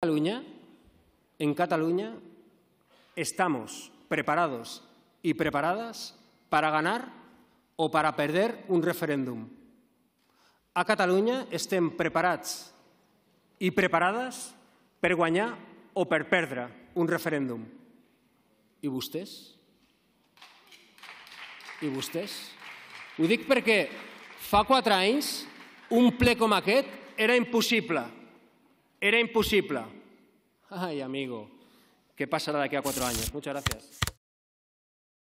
Cataluña, en Cataluña, estamos preparados y preparadas para ganar o para perder un referèndum. A Catalunya estem preparats i preparades per guanyar o per perdre un referèndum. I vostès? I vostès? Ho dic perquè fa quatre anys un ple com aquest era impossible. Era imposible. Ay, amigo, ¿qué pasará de aquí a cuatro años? Muchas gracias.